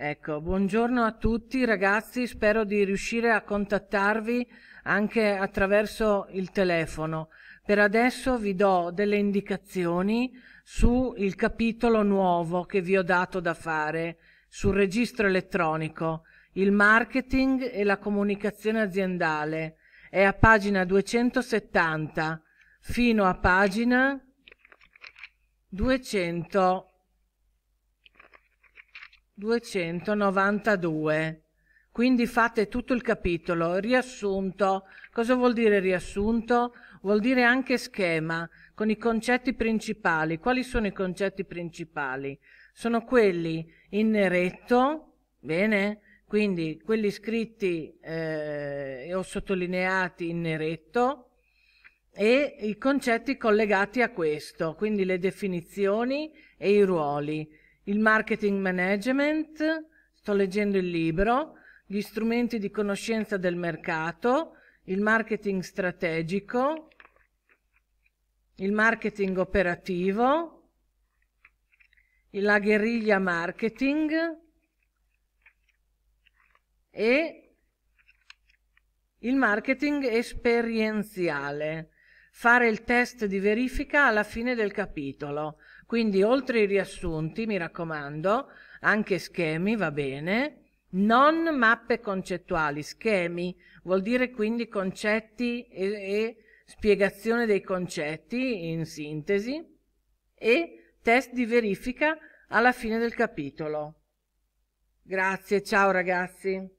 Ecco, buongiorno a tutti ragazzi, spero di riuscire a contattarvi anche attraverso il telefono. Per adesso vi do delle indicazioni sul capitolo nuovo che vi ho dato da fare, sul registro elettronico, il marketing e la comunicazione aziendale. È a pagina 270 fino a pagina 200. 292. Quindi fate tutto il capitolo. Riassunto. Cosa vuol dire riassunto? Vuol dire anche schema con i concetti principali. Quali sono i concetti principali? Sono quelli in neretto, bene? Quindi quelli scritti eh, o sottolineati in neretto e i concetti collegati a questo, quindi le definizioni e i ruoli il marketing management, sto leggendo il libro, gli strumenti di conoscenza del mercato, il marketing strategico, il marketing operativo, la guerriglia marketing e il marketing esperienziale fare il test di verifica alla fine del capitolo. Quindi oltre i riassunti, mi raccomando, anche schemi va bene, non mappe concettuali, schemi, vuol dire quindi concetti e, e spiegazione dei concetti in sintesi e test di verifica alla fine del capitolo. Grazie, ciao ragazzi.